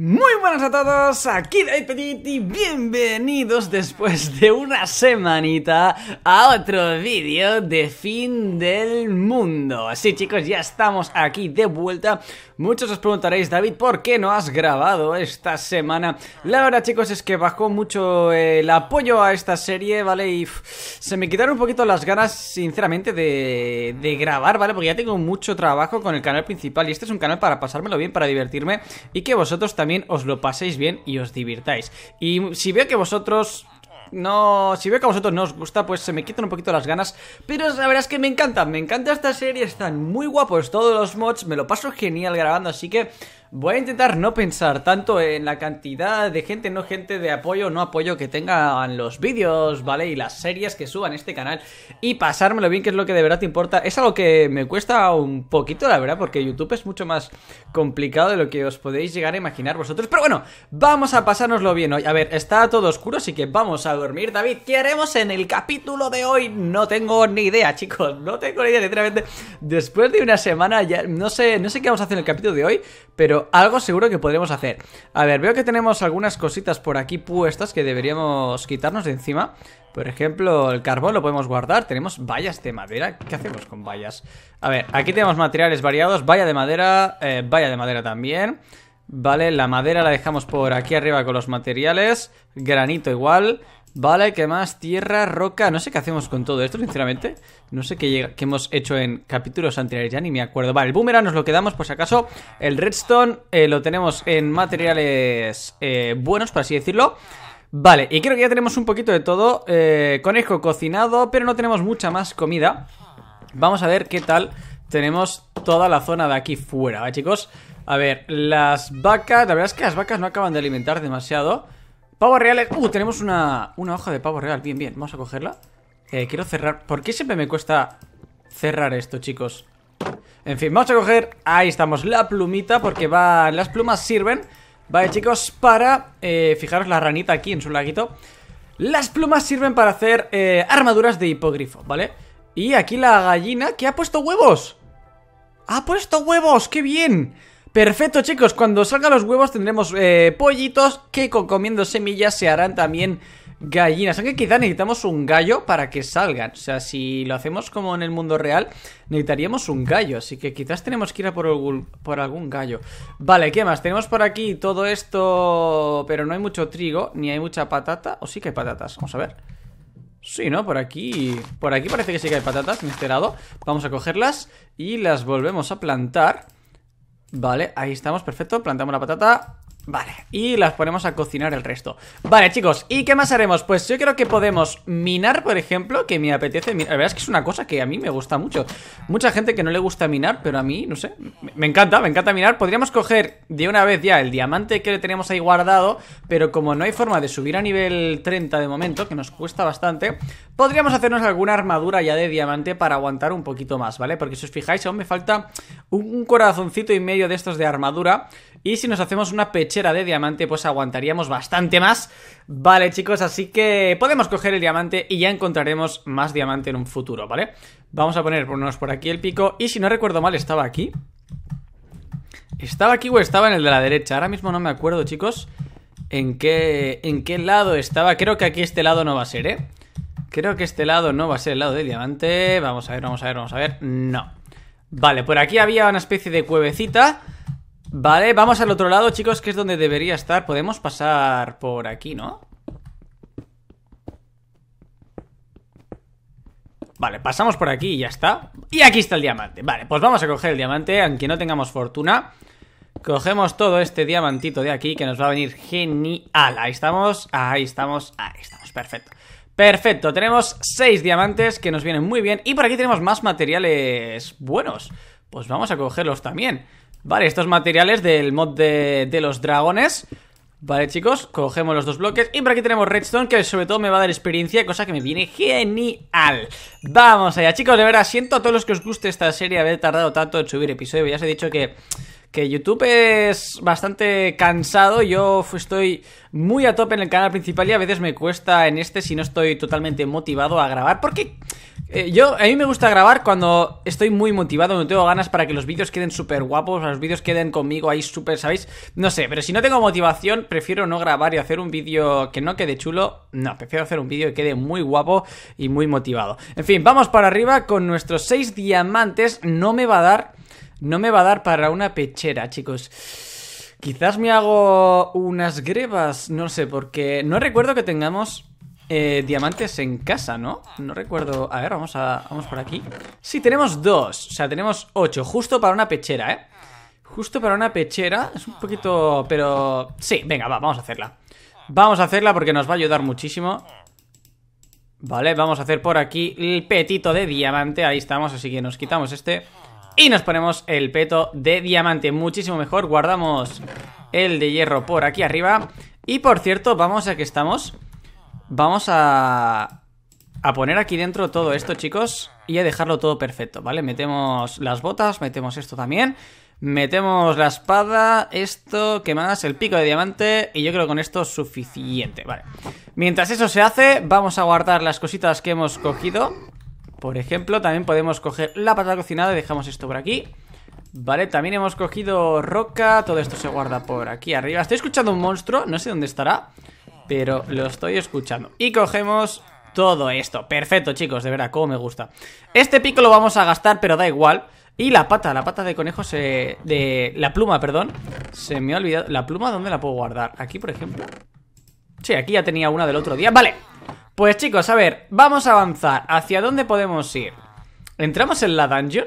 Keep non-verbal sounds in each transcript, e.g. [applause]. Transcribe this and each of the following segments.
Muy buenas a todos, aquí David Petit y bienvenidos después de una semanita a otro vídeo de fin del mundo. Así chicos, ya estamos aquí de vuelta. Muchos os preguntaréis, David, ¿por qué no has grabado esta semana? La verdad chicos es que bajó mucho eh, el apoyo a esta serie, ¿vale? Y se me quitaron un poquito las ganas, sinceramente, de, de grabar, ¿vale? Porque ya tengo mucho trabajo con el canal principal y este es un canal para pasármelo bien, para divertirme y que vosotros también os lo paséis bien y os divirtáis. Y si veo que vosotros no, si veo que a vosotros no os gusta, pues se me quitan un poquito las ganas. Pero la verdad es que me encanta, me encanta esta serie, están muy guapos todos los mods, me lo paso genial grabando, así que Voy a intentar no pensar tanto en la cantidad de gente, no gente de apoyo, no apoyo que tengan los vídeos, ¿vale? Y las series que suban este canal. Y pasármelo bien, que es lo que de verdad te importa. Es algo que me cuesta un poquito, la verdad, porque YouTube es mucho más complicado de lo que os podéis llegar a imaginar vosotros. Pero bueno, vamos a pasárnoslo bien hoy. A ver, está todo oscuro, así que vamos a dormir. David, ¿qué haremos en el capítulo de hoy? No tengo ni idea, chicos. No tengo ni idea, literalmente. Después de una semana, ya no sé, no sé qué vamos a hacer en el capítulo de hoy, pero algo seguro que podremos hacer. A ver, veo que tenemos algunas cositas por aquí puestas que deberíamos quitarnos de encima. Por ejemplo, el carbón lo podemos guardar. Tenemos vallas de madera. ¿Qué hacemos con vallas? A ver, aquí tenemos materiales variados. Valla de madera, eh, valla de madera también. Vale, la madera la dejamos por aquí arriba con los materiales. Granito igual. Vale, ¿qué más? Tierra, roca. No sé qué hacemos con todo esto, sinceramente. No sé qué, hemos hecho en capítulos anteriores, ya ni me acuerdo. Vale, el boomerang nos lo quedamos por si acaso. El redstone eh, lo tenemos en materiales eh, buenos, por así decirlo. Vale, y creo que ya tenemos un poquito de todo. Eh, conejo cocinado, pero no tenemos mucha más comida. Vamos a ver qué tal tenemos toda la zona de aquí fuera, ¿vale, chicos? A ver, las vacas. La verdad es que las vacas no acaban de alimentar demasiado. Pavo reales. Uh, tenemos una, hoja de pavo real. Bien, bien. Vamos a cogerla. Eh, quiero cerrar. ¿Por qué siempre me cuesta cerrar esto, chicos? En fin, vamos a coger. Ahí estamos. La plumita, porque va. Las plumas sirven. Vale, chicos, para. Eh, fijaros la ranita aquí en su laguito. Las plumas sirven para hacer eh, armaduras de hipogrifo, ¿vale? Y aquí la gallina que ha puesto huevos. ¡Ha puesto huevos! ¡Qué bien! Perfecto chicos, cuando salgan los huevos tendremos eh, pollitos que con comiendo semillas se harán también gallinas. Aunque quizás necesitamos un gallo para que salgan. O sea, si lo hacemos como en el mundo real, necesitaríamos un gallo. Así que quizás tenemos que ir a por, algún, por algún gallo. Vale, ¿qué más? Tenemos por aquí todo esto, pero no hay mucho trigo, ni hay mucha patata. O sí que hay patatas, vamos a ver. Sí, ¿no? Por aquí... Por aquí parece que sí que hay patatas en este lado. Vamos a cogerlas y las volvemos a plantar. Vale, ahí estamos, perfecto. Plantamos la patata. Vale, y las ponemos a cocinar el resto Vale, chicos, ¿y qué más haremos? Pues yo creo que podemos minar, por ejemplo Que me apetece minar, la verdad es que es una cosa que a mí me gusta mucho Mucha gente que no le gusta minar Pero a mí, no sé, me encanta, me encanta minar Podríamos coger de una vez ya el diamante Que le tenemos ahí guardado Pero como no hay forma de subir a nivel 30 de momento Que nos cuesta bastante Podríamos hacernos alguna armadura ya de diamante Para aguantar un poquito más, ¿vale? Porque si os fijáis, aún me falta un corazoncito y medio de estos de armadura y si nos hacemos una pechera de diamante, pues aguantaríamos bastante más. Vale, chicos, así que podemos coger el diamante y ya encontraremos más diamante en un futuro, ¿vale? Vamos a poner, ponernos por aquí el pico. Y si no recuerdo mal, estaba aquí. ¿Estaba aquí o estaba en el de la derecha? Ahora mismo no me acuerdo, chicos. ¿En qué, ¿En qué lado estaba? Creo que aquí este lado no va a ser, ¿eh? Creo que este lado no va a ser el lado del diamante. Vamos a ver, vamos a ver, vamos a ver. No. Vale, por aquí había una especie de cuevecita. Vale, vamos al otro lado, chicos, que es donde debería estar. Podemos pasar por aquí, ¿no? Vale, pasamos por aquí y ya está. Y aquí está el diamante. Vale, pues vamos a coger el diamante, aunque no tengamos fortuna. Cogemos todo este diamantito de aquí que nos va a venir genial. Ahí estamos, ahí estamos, ahí estamos, perfecto. Perfecto, tenemos seis diamantes que nos vienen muy bien. Y por aquí tenemos más materiales buenos. Pues vamos a cogerlos también. Vale, estos materiales del mod de, los dragones. Vale, chicos, cogemos los dos bloques Y por aquí tenemos redstone, que sobre todo me va a dar experiencia Cosa que me viene genial Vamos allá, chicos, de verdad Siento a todos los que os guste esta serie haber tardado tanto en subir episodio Ya os he dicho que que YouTube es bastante cansado. Yo estoy muy a tope en el canal principal y a veces me cuesta en este si no estoy totalmente motivado a grabar. Porque eh, yo, a mí me gusta grabar cuando estoy muy motivado, no tengo ganas para que los vídeos queden súper guapos, los vídeos queden conmigo ahí súper, ¿sabéis? No sé, pero si no tengo motivación, prefiero no grabar y hacer un vídeo que no quede chulo. No, prefiero hacer un vídeo que quede muy guapo y muy motivado. En fin, vamos para arriba con nuestros seis diamantes. No me va a dar, no me va a dar para una pechera, chicos. Quizás me hago unas grebas, no sé, porque no recuerdo que tengamos eh, diamantes en casa, ¿no? No recuerdo... A ver, vamos, a, vamos por aquí. Sí, tenemos dos. O sea, tenemos ocho. Justo para una pechera, ¿eh? Justo para una pechera. Es un poquito... Pero... Sí, venga, va, vamos a hacerla. Vamos a hacerla porque nos va a ayudar muchísimo. Vale, vamos a hacer por aquí el petito de diamante. Ahí estamos, así que nos quitamos este. Y nos ponemos el peto de diamante. Muchísimo mejor. Guardamos el de hierro por aquí arriba. Y por cierto, vamos a que estamos... Vamos a, poner aquí dentro todo esto, chicos, y a dejarlo todo perfecto, ¿vale? Metemos las botas, metemos esto también, metemos la espada, esto, ¿qué más? El pico de diamante, y yo creo que con esto es suficiente, ¿vale? Mientras eso se hace, vamos a guardar las cositas que hemos cogido. Por ejemplo, también podemos coger la pata cocinada y dejamos esto por aquí. Vale, también hemos cogido roca, todo esto se guarda por aquí arriba. Estoy escuchando un monstruo, no sé dónde estará pero lo estoy escuchando. Y cogemos todo esto. Perfecto, chicos, de verdad, como me gusta. Este pico lo vamos a gastar, pero da igual. Y la pata, la pata de conejo se... de... la pluma, perdón. Se me ha olvidado. ¿La pluma dónde la puedo guardar? ¿Aquí, por ejemplo? Sí, aquí ya tenía una del otro día. Vale. Pues chicos, a ver, vamos a avanzar. ¿Hacia dónde podemos ir? ¿Entramos en la dungeon?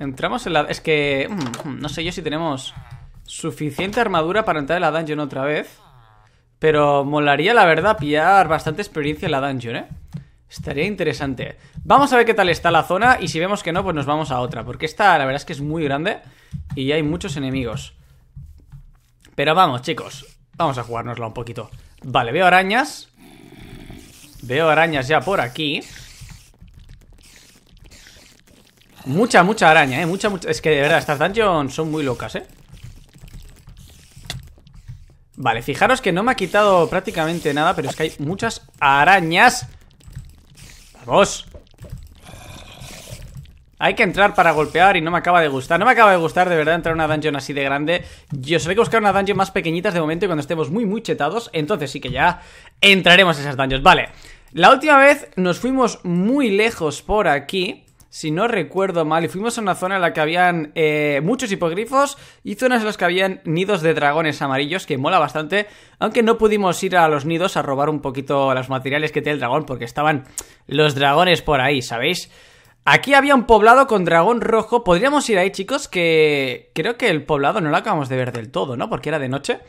Entramos en la... Es que... Mm, mm, no sé yo si tenemos suficiente armadura para entrar en la dungeon otra vez. Pero molaría, la verdad, pillar bastante experiencia en la dungeon, ¿eh? Estaría interesante. Vamos a ver qué tal está la zona y si vemos que no, pues nos vamos a otra. Porque esta, la verdad es que es muy grande y hay muchos enemigos. Pero vamos, chicos. Vamos a jugárnosla un poquito. Vale, veo arañas. Veo arañas ya por aquí. Mucha, mucha araña, ¿eh? Mucha, mucha... Es que de verdad, estas dungeons son muy locas, ¿eh? Vale, fijaros que no me ha quitado prácticamente nada Pero es que hay muchas arañas Vamos hay que entrar para golpear y no me acaba de gustar No me acaba de gustar de verdad entrar a una dungeon así de grande Yo ve que buscar una dungeon más pequeñita de momento Y cuando estemos muy muy chetados Entonces sí que ya entraremos a esas dungeons Vale, la última vez nos fuimos muy lejos por aquí si no recuerdo mal, y fuimos a una zona en la que habían eh, muchos hipogrifos y zonas en las que habían nidos de dragones amarillos, que mola bastante, aunque no pudimos ir a los nidos a robar un poquito los materiales que tiene el dragón, porque estaban los dragones por ahí, ¿sabéis? Aquí había un poblado con dragón rojo, podríamos ir ahí chicos, que creo que el poblado no lo acabamos de ver del todo, ¿no? Porque era de noche.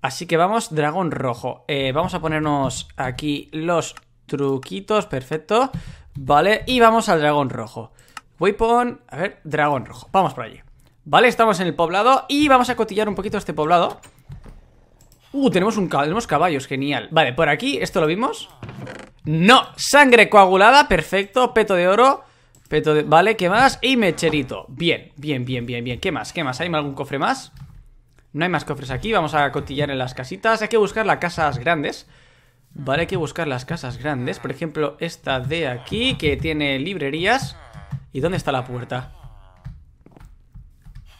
Así que vamos, dragón rojo. Eh, vamos a ponernos aquí los truquitos, perfecto. Vale, y vamos al dragón rojo. Weapon, a ver, dragón rojo. Vamos por allí. Vale, estamos en el poblado y vamos a cotillar un poquito este poblado. Uh, tenemos, un, tenemos caballos, genial. Vale, por aquí, ¿esto lo vimos? No, sangre coagulada, perfecto, peto de oro. Peto de... Vale, ¿qué más? Y mecherito. Bien, bien, bien, bien, bien. ¿Qué más? ¿Qué más? ¿Hay algún cofre más? No hay más cofres aquí, vamos a cotillar en las casitas Hay que buscar las casas grandes Vale, hay que buscar las casas grandes. Por ejemplo, esta de aquí, que tiene librerías. ¿Y dónde está la puerta?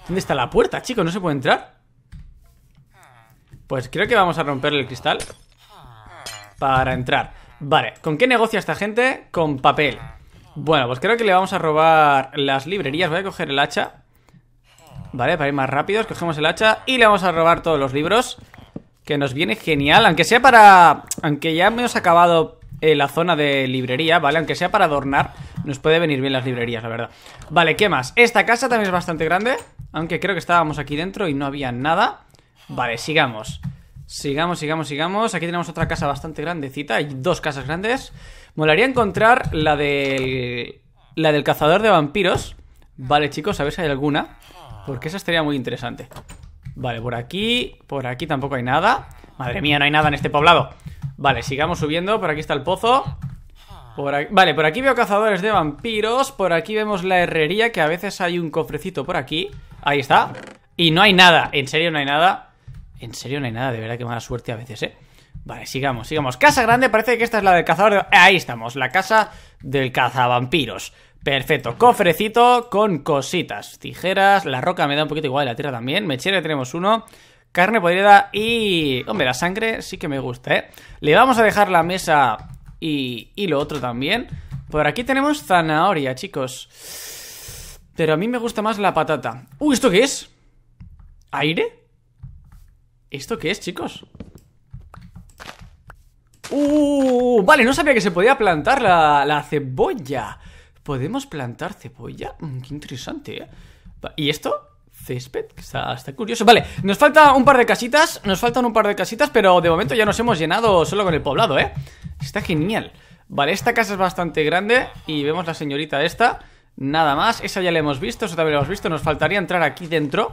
¿Dónde está la puerta, chicos? ¿No se puede entrar? Pues creo que vamos a romperle el cristal para entrar. Vale, ¿con qué negocia esta gente? Con papel. Bueno, pues creo que le vamos a robar las librerías. Voy a coger el hacha. Vale, para ir más rápidos, cogemos el hacha y le vamos a robar todos los libros que nos viene genial, aunque sea para... Aunque ya hemos acabado eh, la zona de librería, ¿vale? Aunque sea para adornar, nos puede venir bien las librerías, la verdad. Vale, ¿qué más? Esta casa también es bastante grande, aunque creo que estábamos aquí dentro y no había nada. Vale, sigamos. Sigamos, sigamos, sigamos. Aquí tenemos otra casa bastante grandecita, hay dos casas grandes. Molaría encontrar la del... La del cazador de vampiros. Vale, chicos, a ver si hay alguna. Porque esa estaría muy interesante. Vale, por aquí, por aquí tampoco hay nada. Madre mía, no hay nada en este poblado. Vale, sigamos subiendo, por aquí está el pozo. Por Vale, por aquí veo cazadores de vampiros, por aquí vemos la herrería, que a veces hay un cofrecito por aquí. Ahí está. Y no hay nada, en serio no hay nada. En serio no hay nada, de verdad que mala suerte a veces, ¿eh? Vale, sigamos, sigamos. Casa grande, parece que esta es la del cazador de... Ahí estamos, la casa del cazavampiros. Perfecto, cofrecito con cositas, tijeras, la roca me da un poquito igual, la tierra también, mechera tenemos uno, carne podrida y... Hombre, la sangre sí que me gusta, ¿eh? Le vamos a dejar la mesa y, y lo otro también. Por aquí tenemos zanahoria, chicos. Pero a mí me gusta más la patata. ¡Uh! ¿Esto qué es? ¿Aire? ¿Esto qué es, chicos? ¡Uh! Vale, no sabía que se podía plantar la, la cebolla. ¿Podemos plantar cebolla? Mm, qué interesante, ¿eh? ¿Y esto? Césped, está, está, curioso. Vale, nos falta un par de casitas, nos faltan un par de casitas, pero de momento ya nos hemos llenado solo con el poblado, ¿eh? Está genial. Vale, esta casa es bastante grande y vemos la señorita esta. Nada más, esa ya la hemos visto, eso también la hemos visto. Nos faltaría entrar aquí dentro,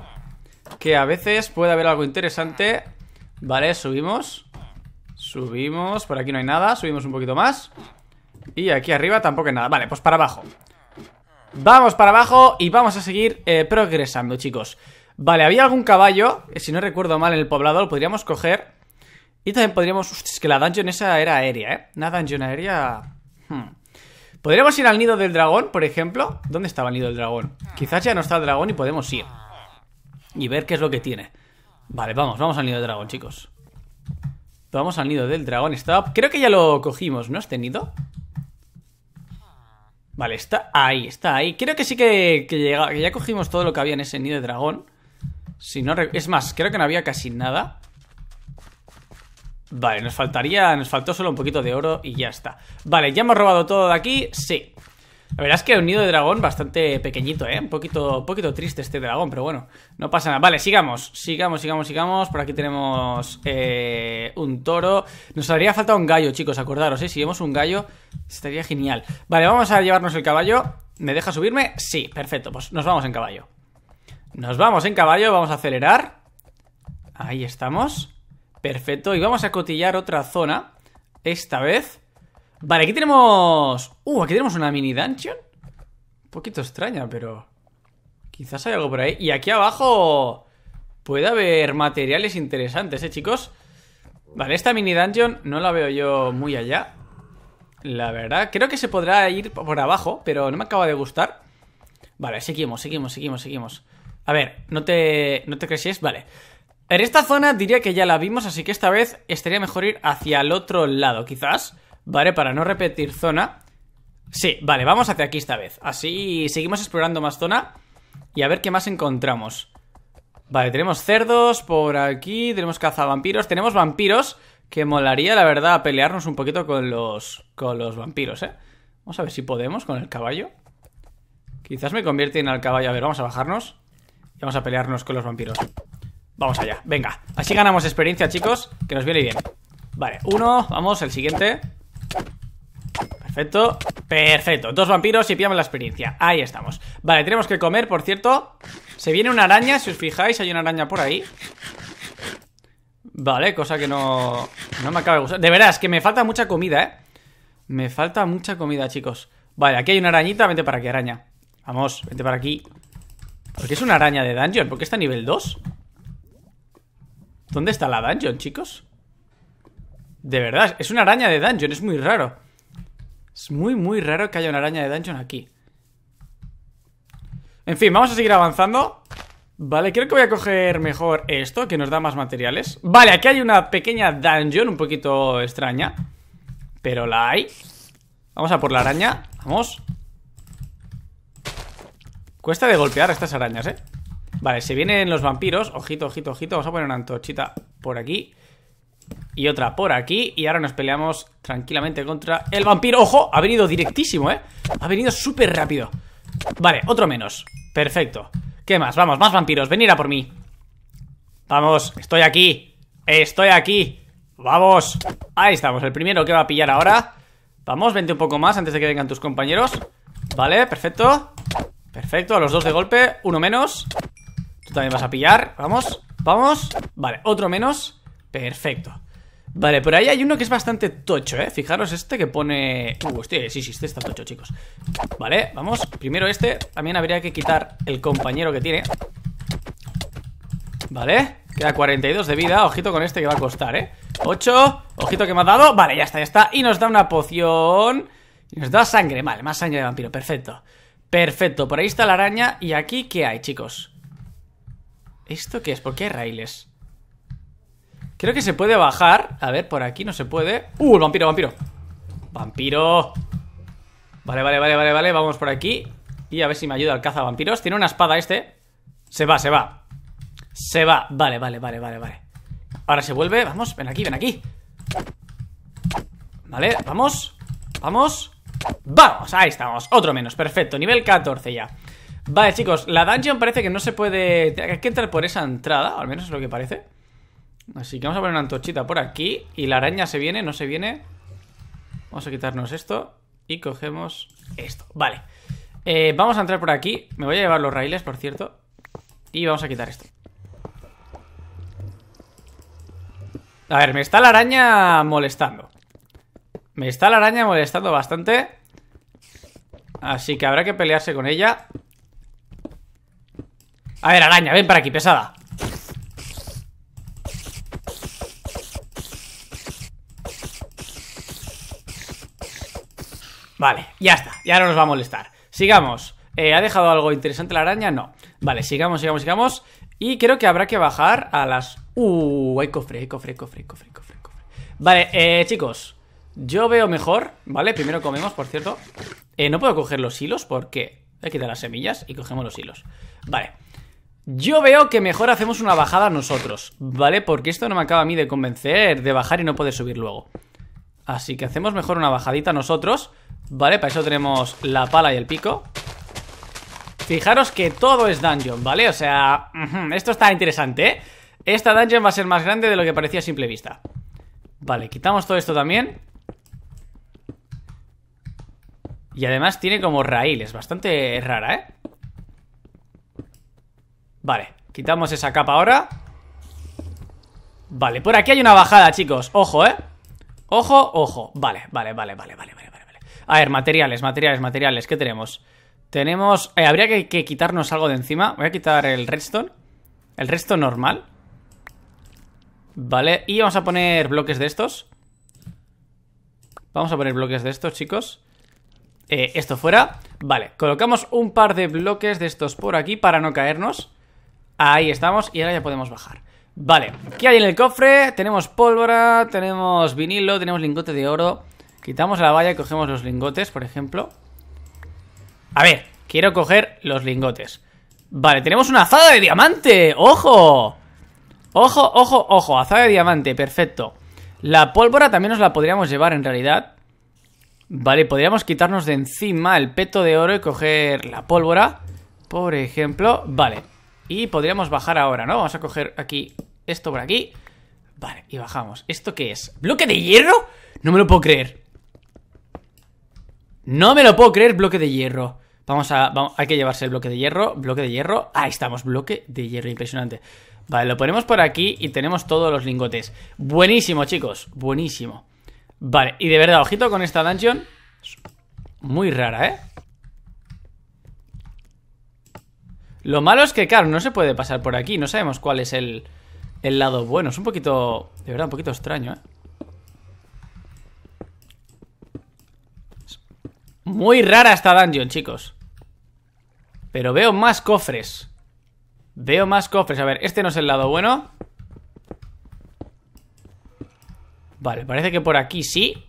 que a veces puede haber algo interesante. Vale, subimos. Subimos, por aquí no hay nada, subimos un poquito más. Y aquí arriba tampoco nada Vale, pues para abajo Vamos para abajo y vamos a seguir eh, progresando, chicos Vale, había algún caballo eh, Si no recuerdo mal en el poblado, lo podríamos coger Y también podríamos... es que la dungeon esa era aérea, ¿eh? Una dungeon aérea... Hmm. Podríamos ir al nido del dragón, por ejemplo ¿Dónde estaba el nido del dragón? Quizás ya no está el dragón y podemos ir Y ver qué es lo que tiene Vale, vamos, vamos al nido del dragón, chicos Vamos al nido del dragón stop Creo que ya lo cogimos, ¿no? Este nido Vale, está ahí, está ahí. Creo que sí que, ya cogimos todo lo que había en ese nido de dragón. Si no, es más, creo que no había casi nada. Vale, nos faltaría, nos faltó solo un poquito de oro y ya está. Vale, ¿ya hemos robado todo de aquí? Sí. La verdad es que un nido de dragón bastante pequeñito, ¿eh? Un poquito, poquito triste este dragón, pero bueno, no pasa nada. Vale, sigamos, sigamos, sigamos, sigamos. Por aquí tenemos eh, un toro. Nos haría falta un gallo, chicos, acordaros, ¿eh? Si vemos un gallo, estaría genial. Vale, vamos a llevarnos el caballo. ¿Me deja subirme? Sí, perfecto, pues nos vamos en caballo. Nos vamos en caballo, vamos a acelerar. Ahí estamos. Perfecto, y vamos a cotillar otra zona. Esta vez Vale, aquí tenemos... Uh, aquí tenemos una mini dungeon. Un poquito extraña, pero... Quizás hay algo por ahí. Y aquí abajo puede haber materiales interesantes, ¿eh, chicos? Vale, esta mini dungeon no la veo yo muy allá. La verdad, creo que se podrá ir por abajo, pero no me acaba de gustar. Vale, seguimos, seguimos, seguimos, seguimos. A ver, no te, no te crees, vale. En esta zona diría que ya la vimos, así que esta vez estaría mejor ir hacia el otro lado, quizás. ¿vale? Para no repetir zona. Sí, vale, vamos hacia aquí esta vez. Así seguimos explorando más zona y a ver qué más encontramos. Vale, tenemos cerdos por aquí, tenemos cazavampiros, tenemos vampiros, que molaría, la verdad, pelearnos un poquito con los, con los vampiros, ¿eh? Vamos a ver si podemos con el caballo. Quizás me convierten al caballo. A ver, vamos a bajarnos y vamos a pelearnos con los vampiros. Vamos allá, venga. Así ganamos experiencia, chicos, que nos viene bien. Vale, uno, vamos, el siguiente. Perfecto, perfecto Dos vampiros y pillamos la experiencia, ahí estamos Vale, tenemos que comer, por cierto Se viene una araña, si os fijáis, hay una araña por ahí Vale, cosa que no, no me acaba de gustar De veras, que me falta mucha comida, eh Me falta mucha comida, chicos Vale, aquí hay una arañita, vente para aquí, araña Vamos, vente para aquí ¿Por qué es una araña de dungeon? ¿Por qué está nivel 2? ¿Dónde está la dungeon, chicos? De verdad, es una araña de dungeon, es muy raro. Es muy, muy raro que haya una araña de dungeon aquí. En fin, vamos a seguir avanzando. Vale, creo que voy a coger mejor esto, que nos da más materiales. Vale, aquí hay una pequeña dungeon, un poquito extraña. Pero la hay. Vamos a por la araña. Vamos. Cuesta de golpear estas arañas, ¿eh? Vale, se vienen los vampiros. Ojito, ojito, ojito. Vamos a poner una antorchita por aquí y otra por aquí Y ahora nos peleamos tranquilamente contra el vampiro ¡Ojo! Ha venido directísimo, ¿eh? Ha venido súper rápido Vale, otro menos Perfecto ¿Qué más? Vamos, más vampiros Venir a por mí Vamos, estoy aquí Estoy aquí Vamos Ahí estamos El primero que va a pillar ahora Vamos, vente un poco más antes de que vengan tus compañeros Vale, perfecto Perfecto, a los dos de golpe Uno menos Tú también vas a pillar Vamos, vamos Vale, otro menos Perfecto. Vale, por ahí hay uno que es bastante tocho, ¿eh? Fijaros este que pone... Uh, hostia, sí, sí, este está tocho, chicos Vale, vamos, primero este También habría que quitar el compañero que tiene Vale, queda 42 de vida Ojito con este que va a costar, ¿eh? 8, ojito que me ha dado Vale, ya está, ya está Y nos da una poción Y nos da sangre, vale, más sangre de vampiro, perfecto Perfecto, por ahí está la araña ¿Y aquí qué hay, chicos? ¿Esto qué es? ¿Por qué hay raíles? Creo que se puede bajar. A ver, por aquí no se puede. ¡Uh, vampiro, vampiro! ¡Vampiro! Vale, vale, vale, vale, vale. Vamos por aquí. Y a ver si me ayuda el vampiros. Tiene una espada este. Se va, se va. Se va. Vale, vale, vale, vale, vale. Ahora se vuelve. Vamos, ven aquí, ven aquí. Vale, vamos. Vamos. Vamos, ahí estamos. Otro menos. Perfecto. Nivel 14 ya. Vale, chicos, la dungeon parece que no se puede... Hay que entrar por esa entrada, al menos es lo que parece. Así que vamos a poner una antorchita por aquí. Y la araña se viene, no se viene. Vamos a quitarnos esto. Y cogemos esto. Vale. Eh, vamos a entrar por aquí. Me voy a llevar los raíles, por cierto. Y vamos a quitar esto. A ver, me está la araña molestando. Me está la araña molestando bastante. Así que habrá que pelearse con ella. A ver, araña, ven para aquí, pesada. Vale, ya está, ya no nos va a molestar. Sigamos. Eh, ¿Ha dejado algo interesante la araña? No. Vale, sigamos, sigamos, sigamos. Y creo que habrá que bajar a las... Uh, hay cofre, hay cofre, hay cofre, cofre, cofre, Vale, eh, chicos. Yo veo mejor, ¿vale? Primero comemos, por cierto. Eh, no puedo coger los hilos porque... Hay que quitar las semillas y cogemos los hilos. Vale. Yo veo que mejor hacemos una bajada nosotros, ¿vale? Porque esto no me acaba a mí de convencer de bajar y no poder subir luego. Así que hacemos mejor una bajadita nosotros Vale, para eso tenemos la pala y el pico Fijaros que todo es dungeon, ¿vale? O sea, esto está interesante, ¿eh? Esta dungeon va a ser más grande de lo que parecía a simple vista Vale, quitamos todo esto también Y además tiene como raíles, bastante rara, ¿eh? Vale, quitamos esa capa ahora Vale, por aquí hay una bajada, chicos Ojo, ¿eh? Ojo, ojo. Vale, vale, vale, vale, vale, vale, vale. A ver, materiales, materiales, materiales. ¿Qué tenemos? Tenemos... Eh, habría que, quitarnos algo de encima. Voy a quitar el redstone. El resto normal. Vale, y vamos a poner bloques de estos. Vamos a poner bloques de estos, chicos. Eh, esto fuera. Vale, colocamos un par de bloques de estos por aquí para no caernos. Ahí estamos y ahora ya podemos bajar. Vale, ¿qué hay en el cofre? Tenemos pólvora, tenemos vinilo, tenemos lingote de oro Quitamos la valla y cogemos los lingotes, por ejemplo A ver, quiero coger los lingotes Vale, tenemos una azada de diamante, ¡ojo! Ojo, ojo, ojo, azada de diamante, perfecto La pólvora también nos la podríamos llevar en realidad Vale, podríamos quitarnos de encima el peto de oro y coger la pólvora Por ejemplo, vale y podríamos bajar ahora, ¿no? Vamos a coger aquí esto por aquí. Vale, y bajamos. ¿Esto qué es? ¿Bloque de hierro? No me lo puedo creer. No me lo puedo creer, bloque de hierro. Vamos a... hay que llevarse el bloque de hierro. Bloque de hierro. Ahí estamos, bloque de hierro. Impresionante. Vale, lo ponemos por aquí y tenemos todos los lingotes. Buenísimo, chicos. Buenísimo. Vale, y de verdad, ojito con esta dungeon. Muy rara, ¿eh? Lo malo es que, claro, no se puede pasar por aquí. No sabemos cuál es el el lado bueno. Es un poquito, de verdad, un poquito extraño, ¿eh? Muy rara esta dungeon, chicos. Pero veo más cofres. Veo más cofres. A ver, este no es el lado bueno. Vale, parece que por aquí sí.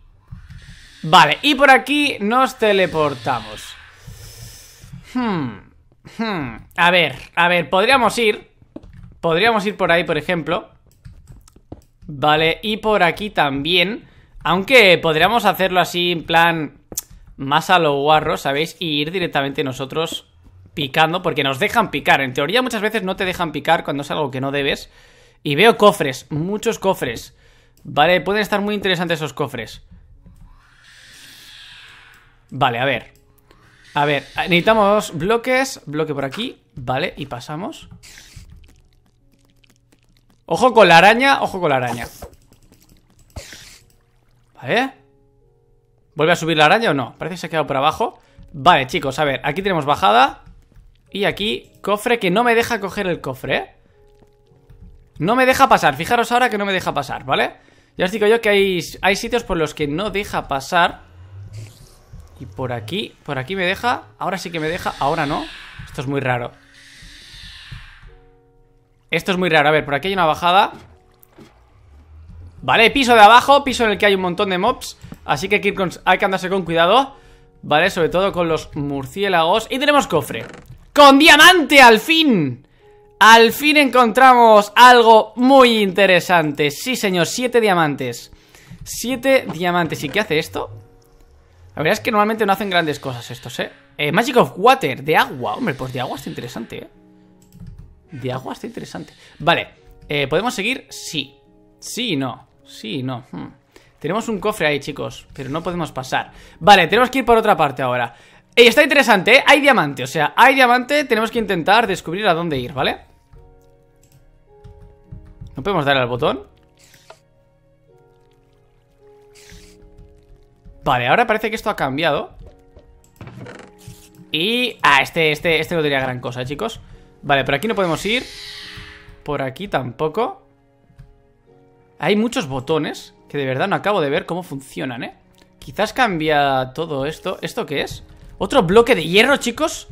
Vale, y por aquí nos teleportamos. Hmm, hmm. A ver, a ver, podríamos ir Podríamos ir por ahí, por ejemplo. Vale, y por aquí también. Aunque podríamos hacerlo así en plan más a lo guarro, ¿sabéis? Y ir directamente nosotros picando, porque nos dejan picar. En teoría muchas veces no te dejan picar cuando es algo que no debes. Y veo cofres, muchos cofres. Vale, pueden estar muy interesantes esos cofres. Vale, a ver. A ver, necesitamos bloques, bloque por aquí, vale, y pasamos. Ojo con la araña, ojo con la araña Vale ¿Vuelve a subir la araña o no? Parece que se ha quedado por abajo Vale, chicos, a ver, aquí tenemos bajada Y aquí, cofre que no me deja coger el cofre, ¿eh? No me deja pasar, fijaros ahora que no me deja pasar, ¿vale? Ya os digo yo que hay, hay sitios por los que no deja pasar Y por aquí, por aquí me deja Ahora sí que me deja, ahora no Esto es muy raro esto es muy raro, a ver, por aquí hay una bajada Vale, piso de abajo, piso en el que hay un montón de mobs Así que hay que, hay que andarse con cuidado Vale, sobre todo con los murciélagos Y tenemos cofre ¡Con diamante, al fin! Al fin encontramos algo muy interesante Sí, señor, siete diamantes Siete diamantes ¿Y qué hace esto? La verdad es que normalmente no hacen grandes cosas estos, ¿eh? eh Magic of Water, de agua Hombre, pues de agua está interesante, ¿eh? De agua está interesante. Vale, eh, ¿podemos seguir? Sí. Sí no. Sí no. Hmm. Tenemos un cofre ahí, chicos, pero no podemos pasar. Vale, tenemos que ir por otra parte ahora. está interesante, ¿eh? Hay diamante, o sea, hay diamante, tenemos que intentar descubrir a dónde ir, ¿vale? ¿No podemos dar al botón? Vale, ahora parece que esto ha cambiado Y... Ah, este, este, este no diría gran cosa, chicos Vale, por aquí no podemos ir. Por aquí tampoco. Hay muchos botones que de verdad no acabo de ver cómo funcionan, ¿eh? Quizás cambia todo esto. ¿Esto qué es? ¿Otro bloque de hierro, chicos?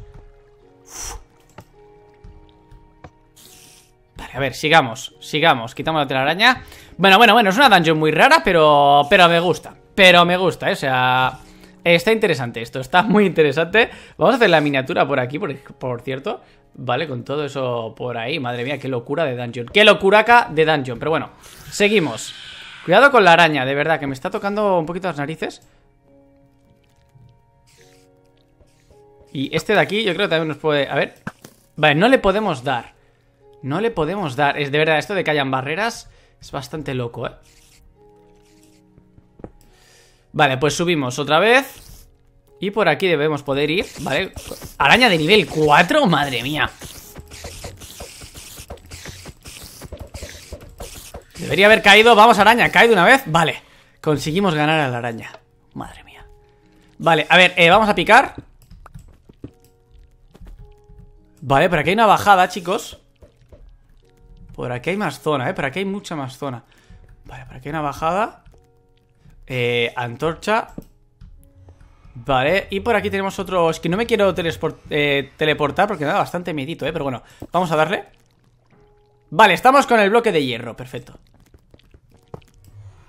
Vale, a ver, sigamos, sigamos Quitamos la telaraña Bueno, bueno, bueno, es una dungeon muy rara, pero... Pero me gusta Pero me gusta, ¿eh? o sea... Está interesante esto, está [laughs] muy interesante. Vamos a hacer la miniatura por aquí, por, cierto. Vale, con todo eso por ahí. Madre mía, qué locura de dungeon. Qué locuraca de dungeon. Pero bueno, seguimos. Cuidado con la araña, de verdad, que me está tocando un poquito las narices. Y este de aquí yo creo que también nos puede... A ver. Vale, no le podemos dar. No le podemos dar. Es de verdad, esto de que hayan barreras es bastante loco, ¿eh? Vale, pues subimos otra vez Y por aquí debemos poder ir Vale, araña de nivel 4 Madre mía Debería haber caído, vamos araña, cae una vez Vale, conseguimos ganar a la araña Madre mía Vale, a ver, eh, vamos a picar Vale, por aquí hay una bajada, chicos Por aquí hay más zona, eh Por aquí hay mucha más zona Vale, por aquí hay una bajada eh, antorcha. Vale, y por aquí tenemos otros... Es que no me quiero eh, teleportar porque me da bastante miedito, ¿eh? Pero bueno, vamos a darle. Vale, estamos con el bloque de hierro, perfecto.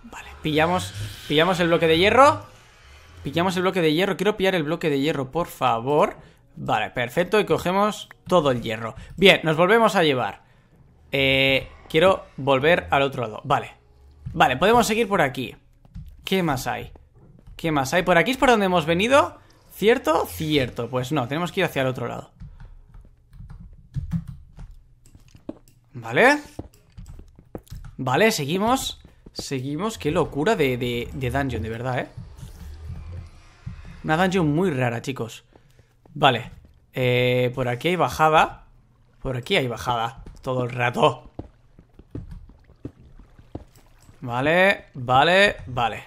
Vale, pillamos, pillamos el bloque de hierro. Pillamos el bloque de hierro. Quiero pillar el bloque de hierro, por favor. Vale, perfecto. Y cogemos todo el hierro. Bien, nos volvemos a llevar. Eh, quiero volver al otro lado. Vale. Vale, podemos seguir por aquí. ¿Qué más hay? ¿Qué más hay? Por aquí es por donde hemos venido. ¿Cierto? Cierto. Pues no, tenemos que ir hacia el otro lado. Vale. Vale, seguimos. Seguimos. Qué locura de, de, dungeon, de verdad, ¿eh? Una dungeon muy rara, chicos. Vale. Eh, por aquí hay bajada. Por aquí hay bajada. Todo el rato. Vale, vale, vale.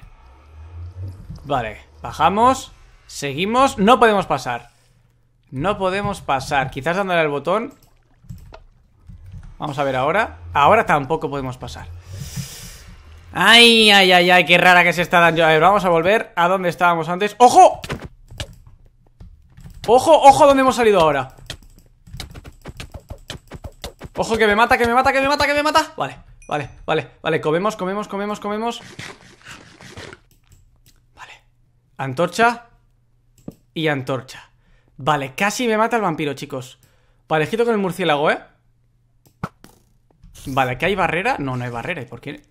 Vale, bajamos, seguimos, no podemos pasar. No podemos pasar, quizás dándole al botón. Vamos a ver ahora. Ahora tampoco podemos pasar. Ay, ay, ay, ay, qué rara que se está dando. A ver, vamos a volver a donde estábamos antes. ¡Ojo! ¡Ojo, ojo dónde hemos salido ahora! ¡Ojo, que me mata, que me mata, que me mata, que me mata! Vale. Vale, vale, vale, comemos, comemos, comemos, comemos Vale Antorcha Y antorcha Vale, casi me mata el vampiro, chicos Parejito con el murciélago, ¿eh? Vale, ¿aquí hay barrera? No, no hay barrera, ¿y por qué?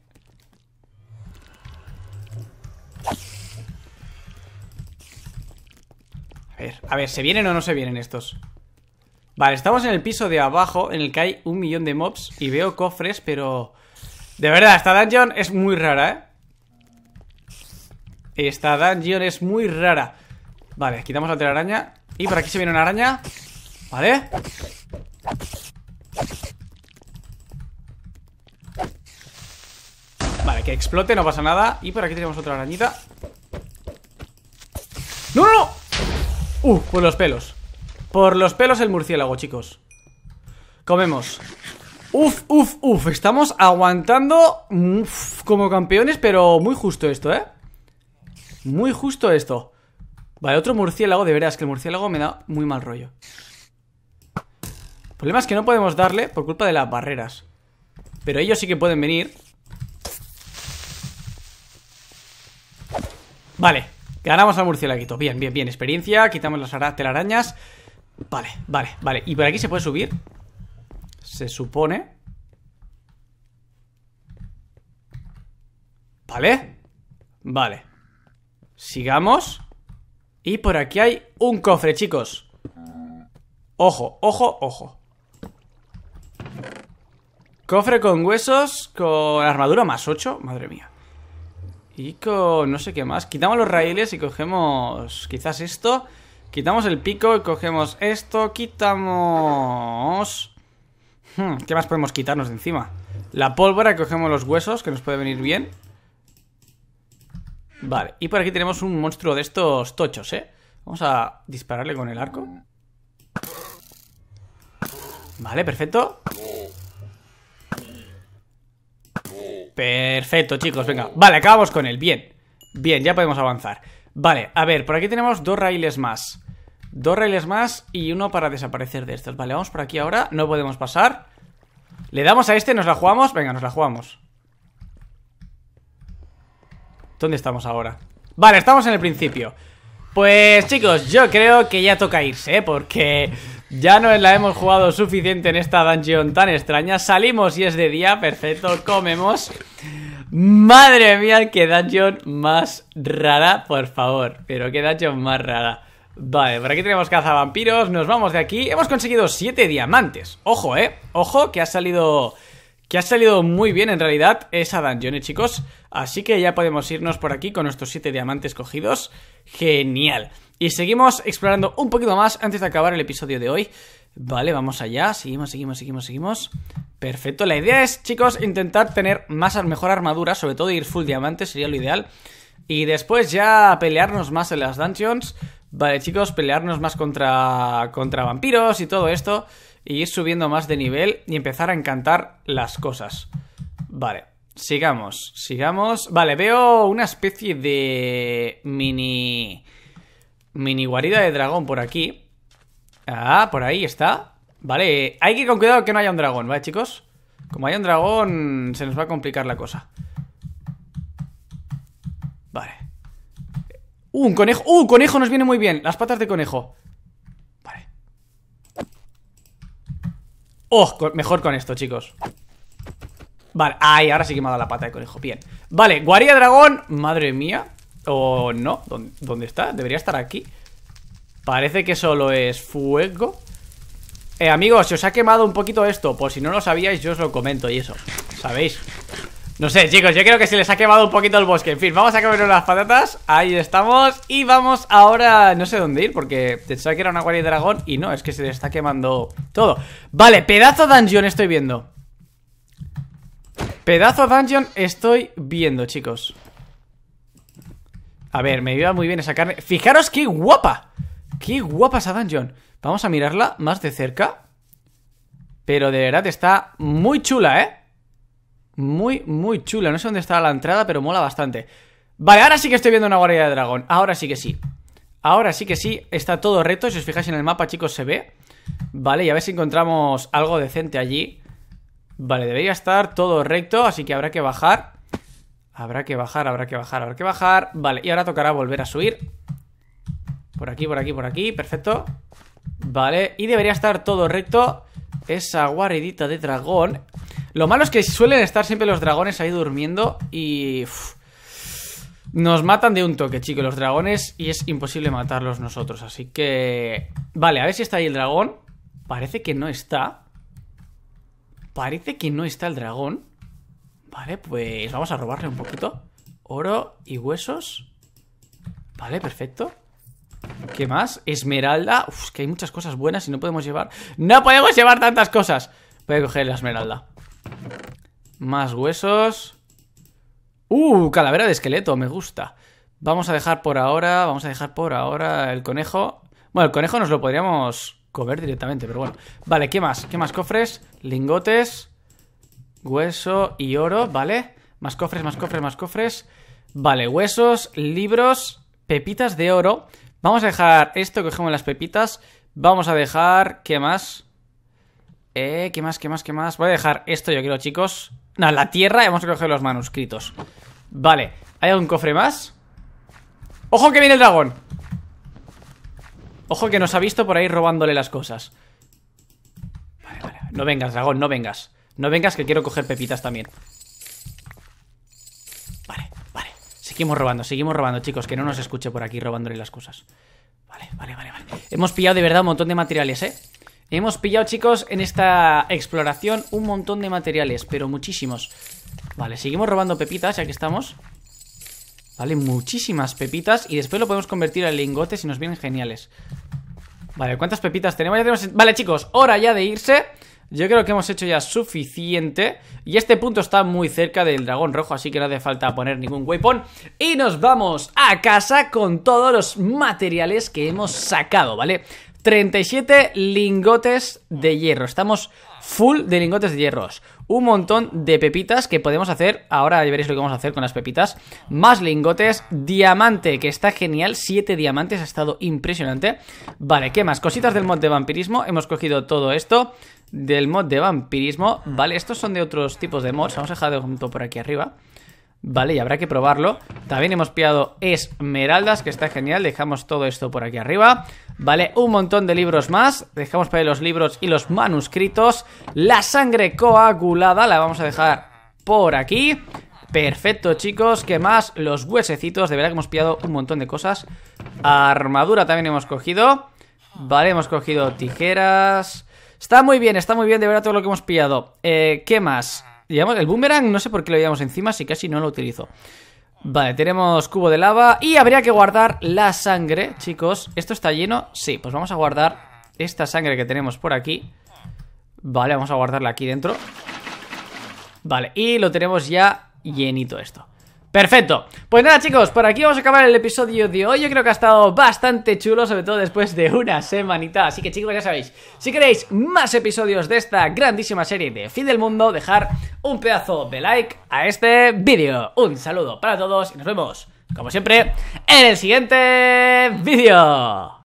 A ver, a ver, ¿se vienen o no se vienen estos? Vale, estamos en el piso de abajo En el que hay un millón de mobs Y veo cofres, pero... De verdad, esta dungeon es muy rara, ¿eh? Esta dungeon es muy rara Vale, quitamos la araña Y por aquí se viene una araña Vale Vale, que explote, no pasa nada Y por aquí tenemos otra arañita ¡No, no, no! Uh, por los pelos Por los pelos el murciélago, chicos Comemos Uf, uf, uf, estamos aguantando como campeones, pero muy justo esto, ¿eh? Muy justo esto Vale, otro murciélago, de veras, que el murciélago me da muy mal rollo El problema es que no podemos darle por culpa de las barreras Pero ellos sí que pueden venir Vale, ganamos al murciélago. Bien, bien, bien, experiencia, quitamos las telarañas Vale, vale, vale ¿Y por aquí se puede subir? se supone. ¿Vale? Vale. Sigamos. Y por aquí hay un cofre, chicos. Ojo, ojo, ojo. Cofre con huesos, con armadura más 8, madre mía. Y con no sé qué más. Quitamos los raíles y cogemos quizás esto. Quitamos el pico y cogemos esto. Quitamos... Hmm, ¿Qué más podemos quitarnos de encima? La pólvora, cogemos los huesos, que nos puede venir bien. Vale, y por aquí tenemos un monstruo de estos tochos, ¿eh? Vamos a dispararle con el arco. Vale, perfecto. Perfecto, chicos, venga. Vale, acabamos con él, bien. Bien, ya podemos avanzar. Vale, a ver, por aquí tenemos dos raíles más. Dos rieles más y uno para desaparecer de estos. Vale, vamos por aquí ahora. No podemos pasar. Le damos a este, nos la jugamos. Venga, nos la jugamos. ¿Dónde estamos ahora? Vale, estamos en el principio. Pues chicos, yo creo que ya toca irse, ¿eh? porque ya no la hemos jugado suficiente en esta dungeon tan extraña. Salimos y es de día, perfecto, comemos. Madre mía, qué dungeon más rara, por favor. Pero qué dungeon más rara. Vale, por aquí tenemos cazavampiros, nos vamos de aquí. Hemos conseguido 7 diamantes. Ojo, eh. Ojo, que ha salido. Que ha salido muy bien en realidad esa dungeon, ¿eh, chicos. Así que ya podemos irnos por aquí con nuestros 7 diamantes cogidos. Genial. Y seguimos explorando un poquito más antes de acabar el episodio de hoy. Vale, vamos allá. Seguimos, seguimos, seguimos, seguimos. Perfecto. La idea es, chicos, intentar tener más, mejor armadura, sobre todo ir full diamante, sería lo ideal. Y después ya pelearnos más en las dungeons. Vale, chicos, pelearnos más contra, contra vampiros y todo esto. Y ir subiendo más de nivel y empezar a encantar las cosas. Vale, sigamos, sigamos. Vale, veo una especie de mini... Mini guarida de dragón por aquí. Ah, por ahí está. Vale, hay que ir con cuidado que no haya un dragón, ¿vale, chicos? Como haya un dragón, se nos va a complicar la cosa. Uh, un conejo. Uh, conejo nos viene muy bien. Las patas de conejo. Vale. Oh, mejor con esto, chicos. Vale, ay, ahora sí que la pata de conejo. Bien. Vale, guarida dragón. Madre mía. O no. ¿Dónde, está? Debería estar aquí. Parece que solo es fuego. Eh, amigos, se os ha quemado un poquito esto, por si no lo sabíais, yo os lo comento y eso. ¿Sabéis? No sé, chicos, yo creo que se les ha quemado un poquito el bosque En fin, vamos a comer unas patatas Ahí estamos Y vamos ahora, no sé dónde ir Porque pensaba que era una guardia de dragón Y no, es que se les está quemando todo Vale, pedazo dungeon estoy viendo Pedazo dungeon estoy viendo, chicos A ver, me iba muy bien esa carne Fijaros qué guapa Qué guapa esa dungeon Vamos a mirarla más de cerca Pero de verdad está muy chula, ¿eh? Muy, muy chula. No sé dónde está la entrada, pero mola bastante. Vale, ahora sí que estoy viendo una guarida de dragón. Ahora sí que sí. Ahora sí que sí. Está todo recto Si os fijáis en el mapa, chicos, se ve. Vale, y a ver si encontramos algo decente allí. Vale, debería estar todo recto, así que habrá que bajar. Habrá que bajar, habrá que bajar, habrá que bajar. Vale, y ahora tocará volver a subir. Por aquí, por aquí, por aquí. Perfecto. Vale, y debería estar todo recto esa guaridita de dragón. Lo malo es que suelen estar siempre los dragones ahí durmiendo y... nos matan de un toque, chicos, los dragones y es imposible matarlos nosotros, así que... Vale, a ver si está ahí el dragón. Parece que no está. Parece que no está el dragón. Vale, pues vamos a robarle un poquito. Oro y huesos. Vale, perfecto. ¿Qué más? Esmeralda. Uf, que hay muchas cosas buenas y no podemos llevar. ¡No podemos llevar tantas cosas! Voy a coger la esmeralda. Más huesos. ¡Uh! Calavera de esqueleto, me gusta. Vamos a dejar por ahora. Vamos a dejar por ahora el conejo. Bueno, el conejo nos lo podríamos comer directamente, pero bueno. Vale, ¿qué más? ¿Qué más cofres? Lingotes. Hueso y oro, ¿vale? Más cofres, más cofres, más cofres. Vale, huesos, libros, pepitas de oro. Vamos a dejar esto, cogemos las pepitas. Vamos a dejar... ¿Qué más? Eh, ¿qué más, qué más, qué más? Voy a dejar esto yo quiero chicos. No, la tierra y vamos a coger los manuscritos. Vale, ¿hay algún cofre más? ¡Ojo que viene el dragón! Ojo que nos ha visto por ahí robándole las cosas. Vale, vale, no vengas, dragón, no vengas. No vengas que quiero coger pepitas también. Seguimos robando, seguimos robando, chicos, que no nos escuche por aquí robándole las cosas. Vale, vale, vale, vale. Hemos pillado de verdad un montón de materiales, ¿eh? Hemos pillado, chicos, en esta exploración un montón de materiales, pero muchísimos. Vale, seguimos robando pepitas, ya que estamos. Vale, muchísimas pepitas y después lo podemos convertir en lingotes y nos vienen geniales. Vale, ¿cuántas pepitas tenemos? tenemos... Vale, chicos, hora ya de irse. Yo creo que hemos hecho ya suficiente. Y este punto está muy cerca del dragón rojo, así que no hace falta poner ningún weapon. Y nos vamos a casa con todos los materiales que hemos sacado, ¿vale? 37 lingotes de hierro. Estamos full de lingotes de hierros. Un montón de pepitas que podemos hacer. Ahora ya veréis lo que vamos a hacer con las pepitas. Más lingotes. Diamante, que está genial. siete diamantes, ha estado impresionante. Vale, ¿qué más? Cositas del monte de vampirismo. Hemos cogido todo esto del mod de vampirismo. Mm. Vale, estos son de otros tipos de mods. Vamos a dejar de junto por aquí arriba. Vale, y habrá que probarlo. También hemos pillado esmeraldas, que está genial. Dejamos todo esto por aquí arriba. Vale, un montón de libros más. Dejamos para ahí los libros y los manuscritos. La sangre coagulada la vamos a dejar por aquí. Perfecto, chicos. ¿Qué más? Los huesecitos. De verdad que hemos pillado un montón de cosas. Armadura también hemos cogido. Vale, hemos cogido tijeras... Está muy bien, está muy bien de verdad todo lo que hemos pillado. Eh, ¿Qué más? Llevamos el boomerang, no sé por qué lo llevamos encima, si casi no lo utilizo. Vale, tenemos cubo de lava y habría que guardar la sangre, chicos. ¿Esto está lleno? Sí, pues vamos a guardar esta sangre que tenemos por aquí. Vale, vamos a guardarla aquí dentro. Vale, y lo tenemos ya llenito esto. Perfecto. Pues nada, chicos, por aquí vamos a acabar el episodio de hoy. Yo creo que ha estado bastante chulo, sobre todo después de una semanita. Así que, chicos, ya sabéis, si queréis más episodios de esta grandísima serie de Fin del Mundo, dejar un pedazo de like a este vídeo. Un saludo para todos y nos vemos, como siempre, en el siguiente vídeo.